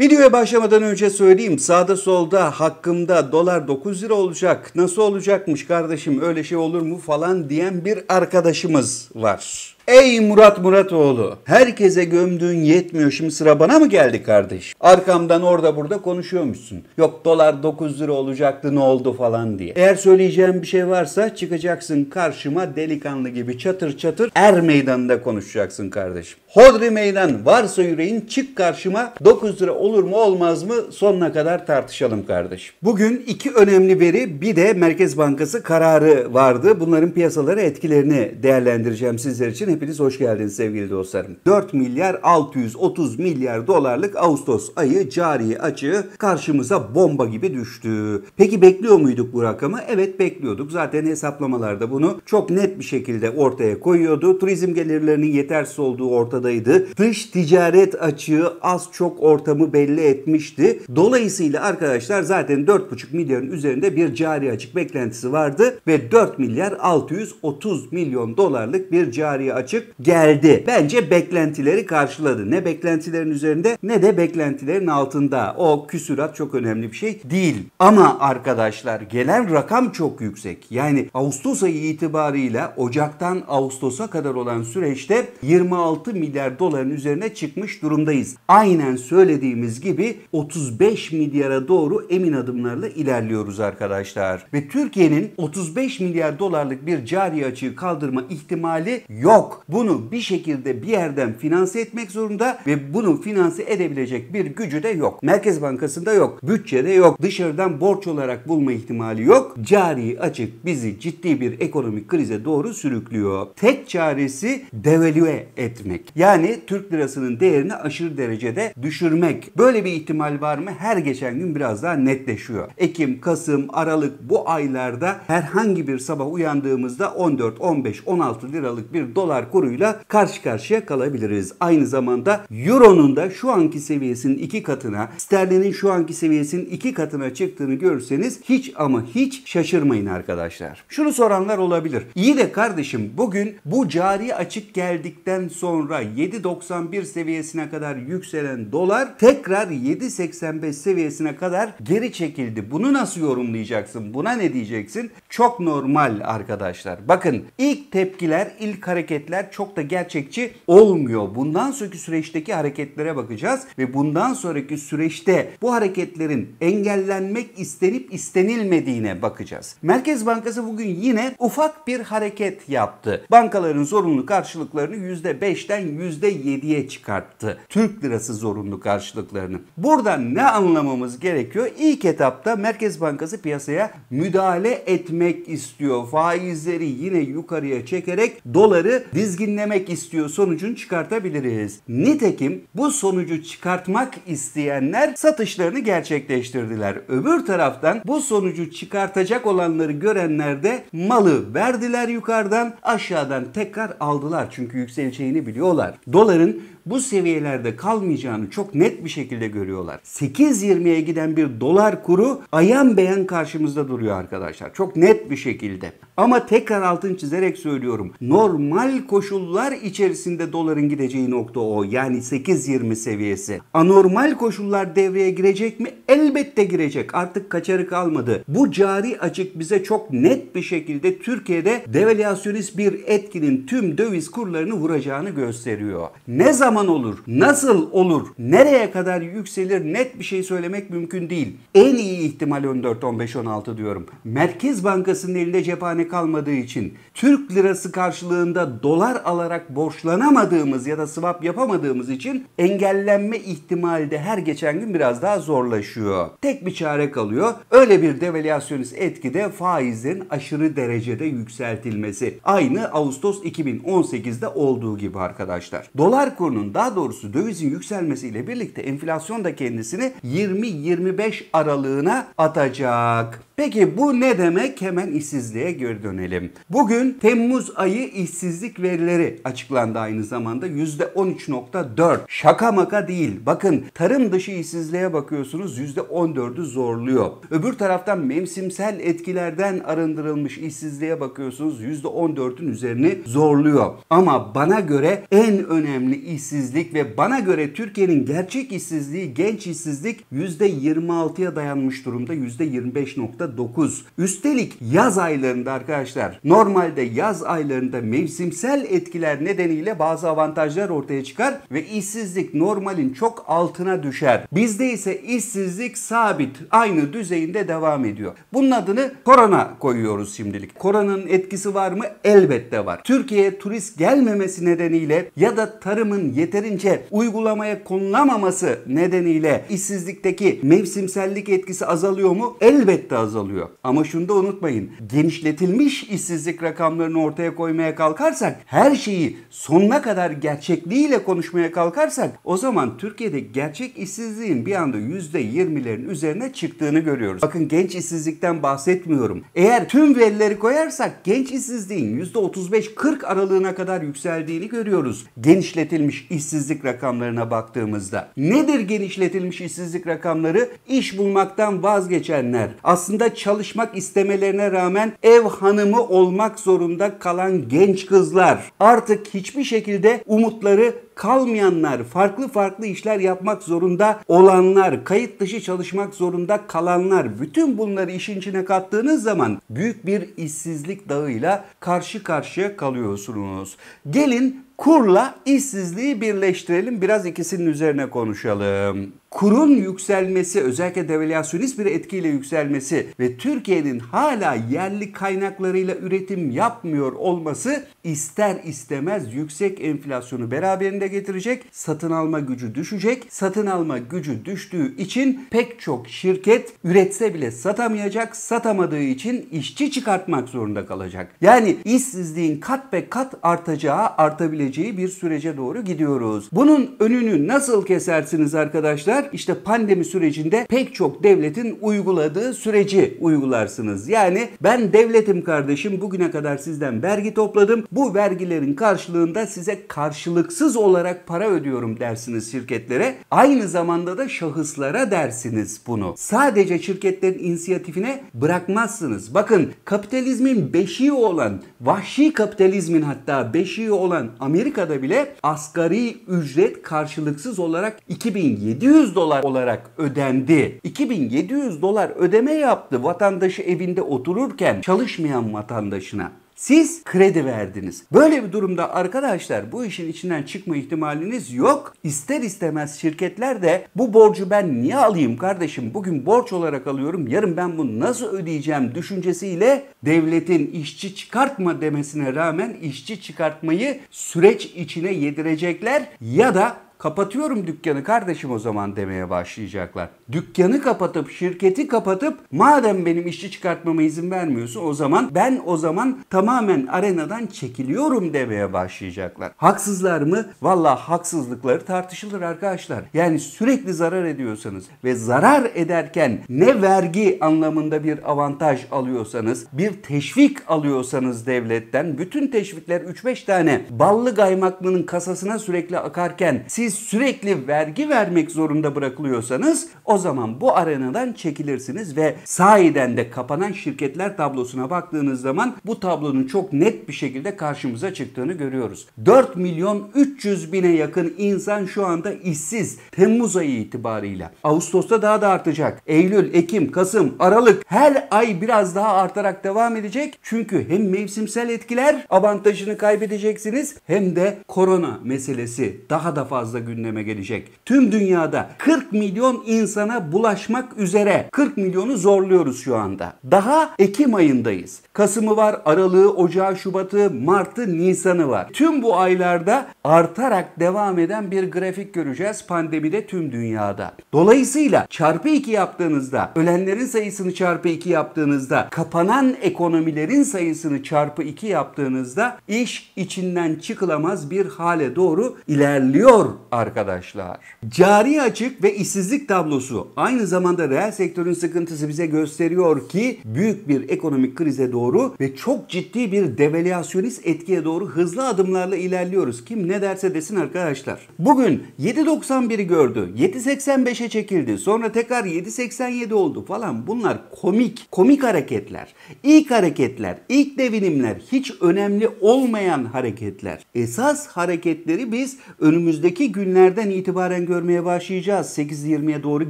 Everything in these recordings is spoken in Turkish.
Videoya başlamadan önce söyleyeyim sağda solda hakkımda dolar 9 lira olacak nasıl olacakmış kardeşim öyle şey olur mu falan diyen bir arkadaşımız var. Ey Murat Muratoğlu herkese gömdüğün yetmiyor şimdi sıra bana mı geldi kardeş? Arkamdan orada burada konuşuyormuşsun. Yok dolar 9 lira olacaktı ne oldu falan diye. Eğer söyleyeceğim bir şey varsa çıkacaksın karşıma delikanlı gibi çatır çatır er meydanında konuşacaksın kardeşim. Hodri meydan varsa yüreğin çık karşıma 9 lira olur mu olmaz mı sonuna kadar tartışalım kardeşim. Bugün iki önemli veri bir de Merkez Bankası kararı vardı. Bunların piyasalara etkilerini değerlendireceğim sizler için. Hep Hepiniz hoş geldiniz sevgili dostlarım. 4 milyar 630 milyar dolarlık Ağustos ayı cari açığı karşımıza bomba gibi düştü. Peki bekliyor muyduk bu rakamı? Evet bekliyorduk. Zaten hesaplamalarda bunu çok net bir şekilde ortaya koyuyordu. Turizm gelirlerinin yetersiz olduğu ortadaydı. Dış ticaret açığı az çok ortamı belli etmişti. Dolayısıyla arkadaşlar zaten 4,5 milyarın üzerinde bir cari açık beklentisi vardı ve 4 milyar 630 milyon dolarlık bir cari açık açık geldi. Bence beklentileri karşıladı. Ne beklentilerin üzerinde ne de beklentilerin altında. O küsürat çok önemli bir şey değil. Ama arkadaşlar gelen rakam çok yüksek. Yani Ağustos ayı itibarıyla Ocak'tan Ağustos'a kadar olan süreçte 26 milyar doların üzerine çıkmış durumdayız. Aynen söylediğimiz gibi 35 milyara doğru emin adımlarla ilerliyoruz arkadaşlar. Ve Türkiye'nin 35 milyar dolarlık bir cari açığı kaldırma ihtimali yok yok. Bunu bir şekilde bir yerden finanse etmek zorunda ve bunu finanse edebilecek bir gücü de yok. Merkez Bankası'nda yok. Bütçede yok. Dışarıdan borç olarak bulma ihtimali yok. Cari açık bizi ciddi bir ekonomik krize doğru sürüklüyor. Tek çaresi devalüe etmek. Yani Türk lirasının değerini aşırı derecede düşürmek. Böyle bir ihtimal var mı? Her geçen gün biraz daha netleşiyor. Ekim, Kasım, Aralık bu aylarda herhangi bir sabah uyandığımızda 14, 15, 16 liralık bir dolar dolar kuruyla karşı karşıya kalabiliriz. Aynı zamanda euronun da şu anki seviyesinin iki katına, sterlinin şu anki seviyesinin iki katına çıktığını görseniz hiç ama hiç şaşırmayın arkadaşlar. Şunu soranlar olabilir. İyi de kardeşim bugün bu cari açık geldikten sonra 7.91 seviyesine kadar yükselen dolar tekrar 7.85 seviyesine kadar geri çekildi. Bunu nasıl yorumlayacaksın? Buna ne diyeceksin? Çok normal arkadaşlar. Bakın ilk tepkiler, ilk hareketler hareketler çok da gerçekçi olmuyor. Bundan sonraki süreçteki hareketlere bakacağız ve bundan sonraki süreçte bu hareketlerin engellenmek istenip istenilmediğine bakacağız. Merkez Bankası bugün yine ufak bir hareket yaptı. Bankaların zorunlu karşılıklarını %5'ten %7'ye çıkarttı. Türk lirası zorunlu karşılıklarını. Buradan ne anlamamız gerekiyor? İlk etapta Merkez Bankası piyasaya müdahale etmek istiyor. Faizleri yine yukarıya çekerek doları dizginlemek istiyor sonucunu çıkartabiliriz. Nitekim bu sonucu çıkartmak isteyenler satışlarını gerçekleştirdiler. Öbür taraftan bu sonucu çıkartacak olanları görenler de malı verdiler yukarıdan aşağıdan tekrar aldılar. Çünkü yükseleceğini biliyorlar. Doların bu seviyelerde kalmayacağını çok net bir şekilde görüyorlar. 8.20'ye giden bir dolar kuru ayan beyan karşımızda duruyor arkadaşlar. Çok net bir şekilde. Ama tekrar altın çizerek söylüyorum. Normal koşullar içerisinde doların gideceği nokta o. Yani 8.20 seviyesi. Anormal koşullar devreye girecek mi? Elbette girecek. Artık kaçarı kalmadı. Bu cari açık bize çok net bir şekilde Türkiye'de devalüasyonist bir etkinin tüm döviz kurlarını vuracağını gösteriyor. Ne zaman zaman olur, nasıl olur, nereye kadar yükselir net bir şey söylemek mümkün değil. En iyi ihtimal 14, 15, 16 diyorum. Merkez Bankası'nın elinde cephane kalmadığı için Türk lirası karşılığında dolar alarak borçlanamadığımız ya da swap yapamadığımız için engellenme ihtimali de her geçen gün biraz daha zorlaşıyor. Tek bir çare kalıyor. Öyle bir devalüasyonist etkide faizin aşırı derecede yükseltilmesi. Aynı Ağustos 2018'de olduğu gibi arkadaşlar. Dolar kurunu enflasyonun daha doğrusu dövizin yükselmesiyle birlikte enflasyon da kendisini 20-25 aralığına atacak. Peki bu ne demek? Hemen işsizliğe geri dönelim. Bugün Temmuz ayı işsizlik verileri açıklandı aynı zamanda %13.4. Şaka maka değil. Bakın tarım dışı işsizliğe bakıyorsunuz %14'ü zorluyor. Öbür taraftan mevsimsel etkilerden arındırılmış işsizliğe bakıyorsunuz %14'ün üzerini zorluyor. Ama bana göre en önemli işsizlik işsizlik ve bana göre Türkiye'nin gerçek işsizliği, genç işsizlik %26'ya dayanmış durumda. %25.9. Üstelik yaz aylarında arkadaşlar normalde yaz aylarında mevsimsel etkiler nedeniyle bazı avantajlar ortaya çıkar ve işsizlik normalin çok altına düşer. Bizde ise işsizlik sabit, aynı düzeyinde devam ediyor. Bunun adını korona koyuyoruz şimdilik. Koronanın etkisi var mı? Elbette var. Türkiye'ye turist gelmemesi nedeniyle ya da tarımın yeterince uygulamaya konulamaması nedeniyle işsizlikteki mevsimsellik etkisi azalıyor mu? Elbette azalıyor. Ama şunu da unutmayın. Genişletilmiş işsizlik rakamlarını ortaya koymaya kalkarsak, her şeyi sonuna kadar gerçekliğiyle konuşmaya kalkarsak o zaman Türkiye'de gerçek işsizliğin bir anda %20'lerin üzerine çıktığını görüyoruz. Bakın genç işsizlikten bahsetmiyorum. Eğer tüm verileri koyarsak genç işsizliğin %35-40 aralığına kadar yükseldiğini görüyoruz. Genişletilmiş işsizlik rakamlarına baktığımızda. Nedir genişletilmiş işsizlik rakamları? İş bulmaktan vazgeçenler. Aslında çalışmak istemelerine rağmen ev hanımı olmak zorunda kalan genç kızlar. Artık hiçbir şekilde umutları kalmayanlar, farklı farklı işler yapmak zorunda olanlar, kayıt dışı çalışmak zorunda kalanlar, bütün bunları işin içine kattığınız zaman büyük bir işsizlik dağıyla karşı karşıya kalıyorsunuz. Gelin kurla işsizliği birleştirelim. Biraz ikisinin üzerine konuşalım kurun yükselmesi özellikle devalüasyonist bir etkiyle yükselmesi ve Türkiye'nin hala yerli kaynaklarıyla üretim yapmıyor olması ister istemez yüksek enflasyonu beraberinde getirecek. Satın alma gücü düşecek. Satın alma gücü düştüğü için pek çok şirket üretse bile satamayacak. Satamadığı için işçi çıkartmak zorunda kalacak. Yani işsizliğin kat be kat artacağı, artabileceği bir sürece doğru gidiyoruz. Bunun önünü nasıl kesersiniz arkadaşlar? işte pandemi sürecinde pek çok devletin uyguladığı süreci uygularsınız. Yani ben devletim kardeşim bugüne kadar sizden vergi topladım. Bu vergilerin karşılığında size karşılıksız olarak para ödüyorum dersiniz şirketlere. Aynı zamanda da şahıslara dersiniz bunu. Sadece şirketlerin inisiyatifine bırakmazsınız. Bakın kapitalizmin beşiği olan, vahşi kapitalizmin hatta beşiği olan Amerika'da bile asgari ücret karşılıksız olarak 2700 dolar olarak ödendi. 2700 dolar ödeme yaptı vatandaşı evinde otururken çalışmayan vatandaşına. Siz kredi verdiniz. Böyle bir durumda arkadaşlar bu işin içinden çıkma ihtimaliniz yok. İster istemez şirketler de bu borcu ben niye alayım kardeşim? Bugün borç olarak alıyorum. Yarın ben bunu nasıl ödeyeceğim düşüncesiyle devletin işçi çıkartma demesine rağmen işçi çıkartmayı süreç içine yedirecekler ya da Kapatıyorum dükkanı kardeşim o zaman demeye başlayacaklar. Dükkanı kapatıp şirketi kapatıp madem benim işçi çıkartmama izin vermiyorsun o zaman ben o zaman tamamen arenadan çekiliyorum demeye başlayacaklar. Haksızlar mı? Valla haksızlıkları tartışılır arkadaşlar. Yani sürekli zarar ediyorsanız ve zarar ederken ne vergi anlamında bir avantaj alıyorsanız, bir teşvik alıyorsanız devletten bütün teşvikler 3-5 tane ballı gaymaklının kasasına sürekli akarken siz siz sürekli vergi vermek zorunda bırakılıyorsanız o zaman bu aranadan çekilirsiniz ve sahiden de kapanan şirketler tablosuna baktığınız zaman bu tablonun çok net bir şekilde karşımıza çıktığını görüyoruz. 4 milyon 300 bine yakın insan şu anda işsiz Temmuz ayı itibarıyla. Ağustos'ta daha da artacak. Eylül, Ekim, Kasım, Aralık her ay biraz daha artarak devam edecek. Çünkü hem mevsimsel etkiler avantajını kaybedeceksiniz hem de korona meselesi daha da fazla gündeme gelecek. Tüm dünyada 40 milyon insana bulaşmak üzere 40 milyonu zorluyoruz şu anda. Daha Ekim ayındayız. Kasım'ı var, Aralık'ı, Ocağı, Şubat'ı, Mart'ı, Nisan'ı var. Tüm bu aylarda artarak devam eden bir grafik göreceğiz pandemide tüm dünyada. Dolayısıyla çarpı 2 yaptığınızda, ölenlerin sayısını çarpı 2 yaptığınızda, kapanan ekonomilerin sayısını çarpı 2 yaptığınızda iş içinden çıkılamaz bir hale doğru ilerliyor arkadaşlar. Cari açık ve işsizlik tablosu aynı zamanda reel sektörün sıkıntısı bize gösteriyor ki büyük bir ekonomik krize doğru ve çok ciddi bir devalüasyonist etkiye doğru hızlı adımlarla ilerliyoruz. Kim ne derse desin arkadaşlar. Bugün 7.91'i gördü. 7.85'e çekildi. Sonra tekrar 7.87 oldu falan. Bunlar komik, komik hareketler. İlk hareketler, ilk devinimler hiç önemli olmayan hareketler. Esas hareketleri biz önümüzdeki gün günlerden itibaren görmeye başlayacağız. 8.20'ye doğru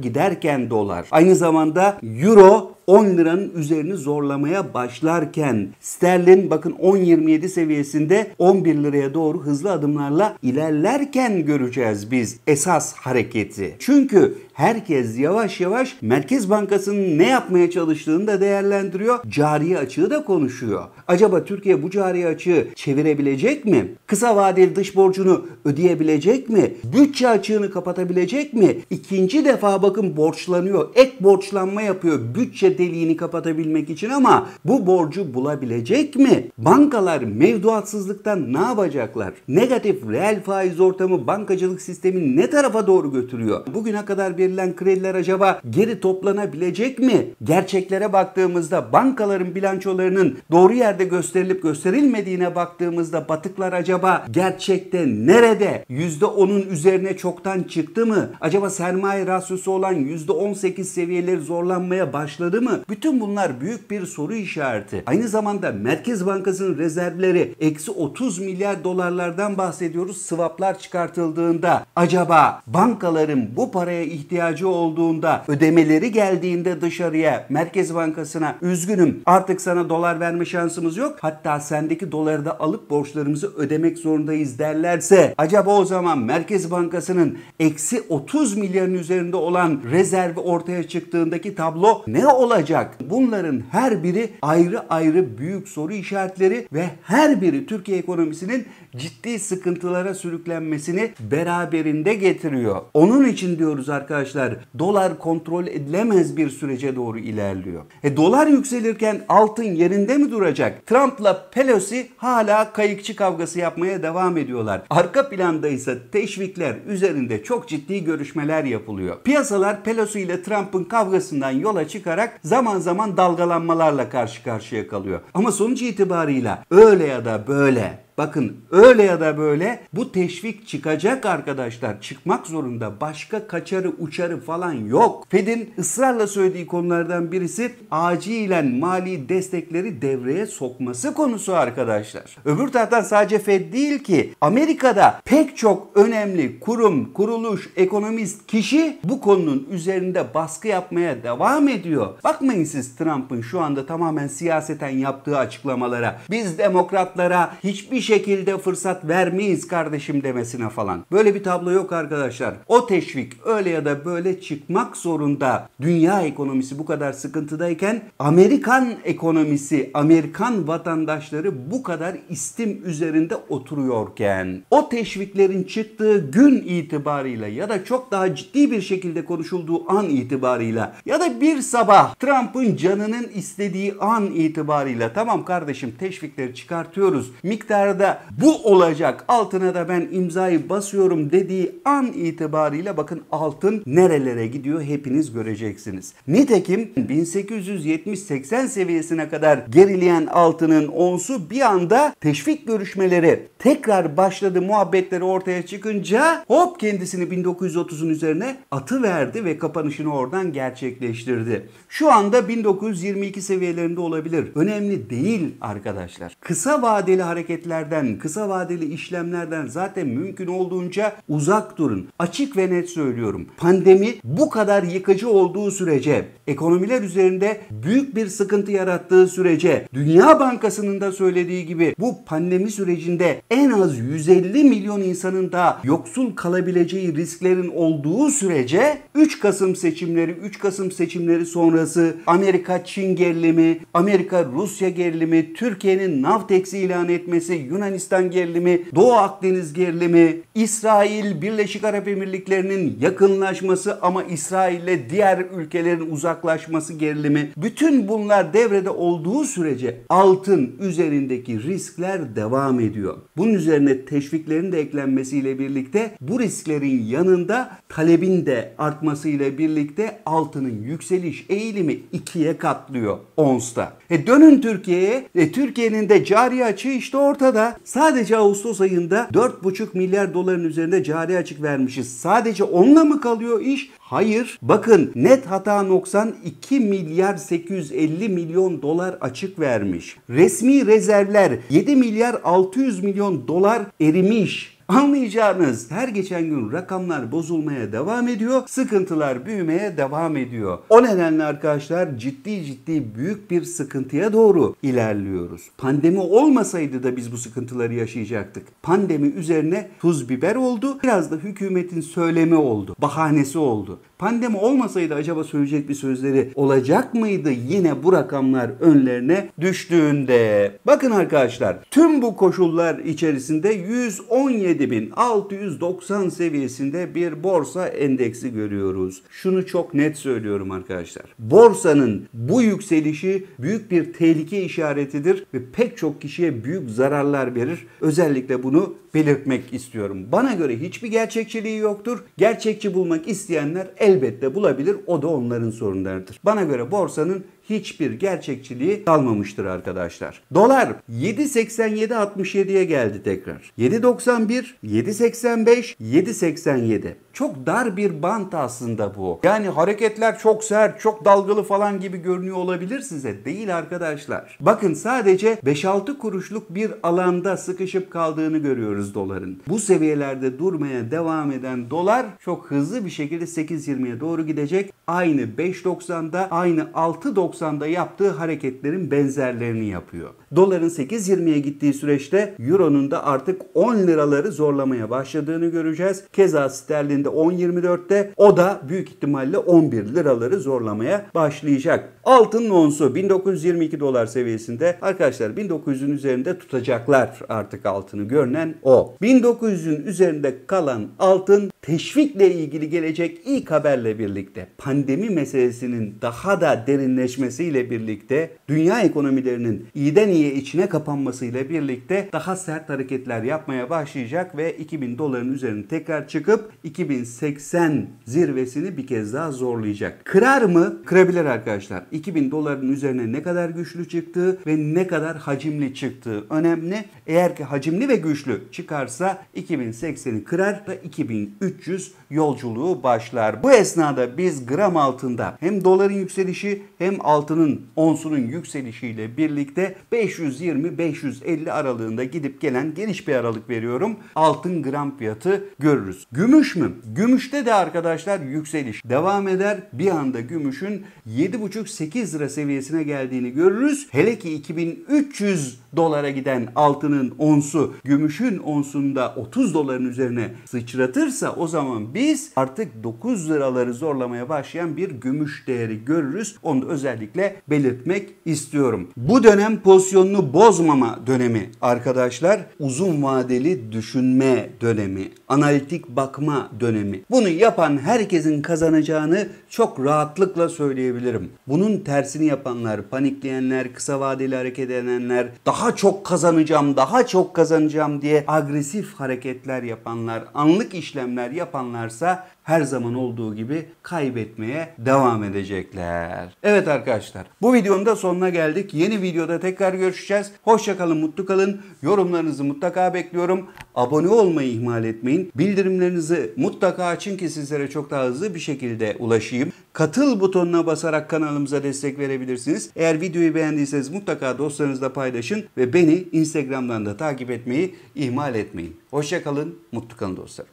giderken dolar. Aynı zamanda euro 10 liranın üzerini zorlamaya başlarken sterlin bakın 10.27 seviyesinde 11 liraya doğru hızlı adımlarla ilerlerken göreceğiz biz esas hareketi. Çünkü herkes yavaş yavaş Merkez Bankası'nın ne yapmaya çalıştığını da değerlendiriyor. Cari açığı da konuşuyor. Acaba Türkiye bu cari açığı çevirebilecek mi? Kısa vadeli dış borcunu ödeyebilecek mi? Bütçe açığını kapatabilecek mi? İkinci defa bakın borçlanıyor. Ek borçlanma yapıyor. Bütçe deliğini kapatabilmek için ama bu borcu bulabilecek mi? Bankalar mevduatsızlıktan ne yapacaklar? Negatif reel faiz ortamı bankacılık sistemini ne tarafa doğru götürüyor? Bugüne kadar verilen krediler acaba geri toplanabilecek mi? Gerçeklere baktığımızda bankaların bilançolarının doğru yerde gösterilip gösterilmediğine baktığımızda batıklar acaba gerçekte nerede? Yüzde onun üzerine çoktan çıktı mı? Acaba sermaye rasyosu olan %18 seviyeleri zorlanmaya başladı mı? Bütün bunlar büyük bir soru işareti. Aynı zamanda Merkez Bankası'nın rezervleri eksi 30 milyar dolarlardan bahsediyoruz sıvaplar çıkartıldığında. Acaba bankaların bu paraya ihtiyacı olduğunda ödemeleri geldiğinde dışarıya Merkez Bankası'na üzgünüm artık sana dolar verme şansımız yok. Hatta sendeki doları da alıp borçlarımızı ödemek zorundayız derlerse acaba o zaman Merkez Bankası'nın eksi 30 milyarın üzerinde olan rezervi ortaya çıktığındaki tablo ne olacak? olacak? Bunların her biri ayrı ayrı büyük soru işaretleri ve her biri Türkiye ekonomisinin ciddi sıkıntılara sürüklenmesini beraberinde getiriyor. Onun için diyoruz arkadaşlar dolar kontrol edilemez bir sürece doğru ilerliyor. E dolar yükselirken altın yerinde mi duracak? Trump'la Pelosi hala kayıkçı kavgası yapmaya devam ediyorlar. Arka planda ise teşvikler üzerinde çok ciddi görüşmeler yapılıyor. Piyasalar Pelosi ile Trump'ın kavgasından yola çıkarak zaman zaman dalgalanmalarla karşı karşıya kalıyor. Ama sonuç itibarıyla öyle ya da böyle Bakın öyle ya da böyle bu teşvik çıkacak arkadaşlar. Çıkmak zorunda. Başka kaçarı uçarı falan yok. Fed'in ısrarla söylediği konulardan birisi acilen mali destekleri devreye sokması konusu arkadaşlar. Öbür taraftan sadece Fed değil ki Amerika'da pek çok önemli kurum, kuruluş, ekonomist, kişi bu konunun üzerinde baskı yapmaya devam ediyor. Bakmayın siz Trump'ın şu anda tamamen siyaseten yaptığı açıklamalara. Biz demokratlara hiçbir hiçbir şekilde fırsat vermeyiz kardeşim demesine falan. Böyle bir tablo yok arkadaşlar. O teşvik öyle ya da böyle çıkmak zorunda. Dünya ekonomisi bu kadar sıkıntıdayken Amerikan ekonomisi, Amerikan vatandaşları bu kadar istim üzerinde oturuyorken o teşviklerin çıktığı gün itibarıyla ya da çok daha ciddi bir şekilde konuşulduğu an itibarıyla ya da bir sabah Trump'ın canının istediği an itibarıyla tamam kardeşim teşvikleri çıkartıyoruz. Miktar arada bu olacak altına da ben imzayı basıyorum dediği an itibariyle bakın altın nerelere gidiyor hepiniz göreceksiniz. Nitekim 1870-80 seviyesine kadar gerileyen altının onsu bir anda teşvik görüşmeleri tekrar başladı muhabbetleri ortaya çıkınca hop kendisini 1930'un üzerine atı verdi ve kapanışını oradan gerçekleştirdi. Şu anda 1922 seviyelerinde olabilir. Önemli değil arkadaşlar. Kısa vadeli hareketler işlerden, kısa vadeli işlemlerden zaten mümkün olduğunca uzak durun. Açık ve net söylüyorum. Pandemi bu kadar yıkıcı olduğu sürece, ekonomiler üzerinde büyük bir sıkıntı yarattığı sürece, Dünya Bankası'nın da söylediği gibi bu pandemi sürecinde en az 150 milyon insanın da yoksul kalabileceği risklerin olduğu sürece 3 Kasım seçimleri, 3 Kasım seçimleri sonrası Amerika-Çin gerilimi, Amerika-Rusya gerilimi, Türkiye'nin Navtex ilan etmesi, Yunanistan gerilimi, Doğu Akdeniz gerilimi, İsrail, Birleşik Arap Emirlikleri'nin yakınlaşması ama İsrail'le diğer ülkelerin uzaklaşması gerilimi. Bütün bunlar devrede olduğu sürece altın üzerindeki riskler devam ediyor. Bunun üzerine teşviklerin de eklenmesiyle birlikte bu risklerin yanında talebin de artmasıyla birlikte altının yükseliş eğilimi ikiye katlıyor onsta. E dönün Türkiye'ye. E Türkiye'nin de cari açığı işte ortada. Hatta sadece Ağustos ayında 4,5 milyar doların üzerinde cari açık vermişiz. Sadece onunla mı kalıyor iş? Hayır. Bakın net hata noksan 2 milyar 850 milyon dolar açık vermiş. Resmi rezervler 7 milyar 600 milyon dolar erimiş. Anlayacağınız her geçen gün rakamlar bozulmaya devam ediyor. Sıkıntılar büyümeye devam ediyor. O nedenle arkadaşlar ciddi ciddi büyük bir sıkıntıya doğru ilerliyoruz. Pandemi olmasaydı da biz bu sıkıntıları yaşayacaktık. Pandemi üzerine tuz biber oldu. Biraz da hükümetin söylemi oldu. Bahanesi oldu. Pandemi olmasaydı acaba söyleyecek bir sözleri olacak mıydı yine bu rakamlar önlerine düştüğünde? Bakın arkadaşlar tüm bu koşullar içerisinde 117 7690 seviyesinde bir borsa endeksi görüyoruz. Şunu çok net söylüyorum arkadaşlar. Borsanın bu yükselişi büyük bir tehlike işaretidir ve pek çok kişiye büyük zararlar verir. Özellikle bunu belirtmek istiyorum. Bana göre hiçbir gerçekçiliği yoktur. Gerçekçi bulmak isteyenler elbette bulabilir. O da onların sorunlarıdır. Bana göre borsanın hiçbir gerçekçiliği kalmamıştır arkadaşlar. Dolar 7.87.67'ye geldi tekrar. 7.91, 7.85, 7.87. Çok dar bir bant aslında bu. Yani hareketler çok sert, çok dalgalı falan gibi görünüyor olabilir size. Değil arkadaşlar. Bakın sadece 5-6 kuruşluk bir alanda sıkışıp kaldığını görüyoruz doların. Bu seviyelerde durmaya devam eden dolar çok hızlı bir şekilde 8.20'ye doğru gidecek. Aynı 5.90'da, aynı 6.90 90'da yaptığı hareketlerin benzerlerini yapıyor. Doların 8.20'ye gittiği süreçte Euro'nun da artık 10 liraları zorlamaya başladığını göreceğiz. Keza sterlinde 10.24'te o da büyük ihtimalle 11 liraları zorlamaya başlayacak. Altın onsu 1922 dolar seviyesinde arkadaşlar 1900'ün üzerinde tutacaklar artık altını görünen o. 1900'ün üzerinde kalan altın teşvikle ilgili gelecek ilk haberle birlikte pandemi meselesinin daha da derinleşmesiyle birlikte dünya ekonomilerinin iyiden iyiye içine kapanmasıyla birlikte daha sert hareketler yapmaya başlayacak ve 2000 doların üzerine tekrar çıkıp 2080 zirvesini bir kez daha zorlayacak. Kırar mı? Kırabilir arkadaşlar. 2000 doların üzerine ne kadar güçlü çıktığı ve ne kadar hacimli çıktığı önemli. Eğer ki hacimli ve güçlü çıkarsa 2080'i kırar da 2003 300 yolculuğu başlar. Bu esnada biz gram altında hem doların yükselişi hem altının onsunun yükselişiyle birlikte 520-550 aralığında gidip gelen geniş bir aralık veriyorum. Altın gram fiyatı görürüz. Gümüş mü? Gümüşte de arkadaşlar yükseliş devam eder. Bir anda gümüşün 7,5-8 lira seviyesine geldiğini görürüz. Hele ki 2300 dolara giden altının onsu gümüşün onsunda 30 doların üzerine sıçratırsa o zaman biz artık 9 liraları zorlamaya başlayan bir gümüş değeri görürüz. Onu da özellikle belirtmek istiyorum. Bu dönem pozisyonunu bozmama dönemi arkadaşlar uzun vadeli düşünme dönemi, analitik bakma dönemi. Bunu yapan herkesin kazanacağını çok rahatlıkla söyleyebilirim. Bunun tersini yapanlar, panikleyenler, kısa vadeli hareket edenler, daha daha çok kazanacağım, daha çok kazanacağım diye agresif hareketler yapanlar, anlık işlemler yapanlarsa her zaman olduğu gibi kaybetmeye devam edecekler. Evet arkadaşlar bu videonun da sonuna geldik. Yeni videoda tekrar görüşeceğiz. Hoşçakalın, mutlu kalın. Yorumlarınızı mutlaka bekliyorum. Abone olmayı ihmal etmeyin. Bildirimlerinizi mutlaka açın ki sizlere çok daha hızlı bir şekilde ulaşayım. Katıl butonuna basarak kanalımıza destek verebilirsiniz. Eğer videoyu beğendiyseniz mutlaka dostlarınızla paylaşın ve beni Instagram'dan da takip etmeyi ihmal etmeyin. Hoşçakalın, mutlu kalın dostlar.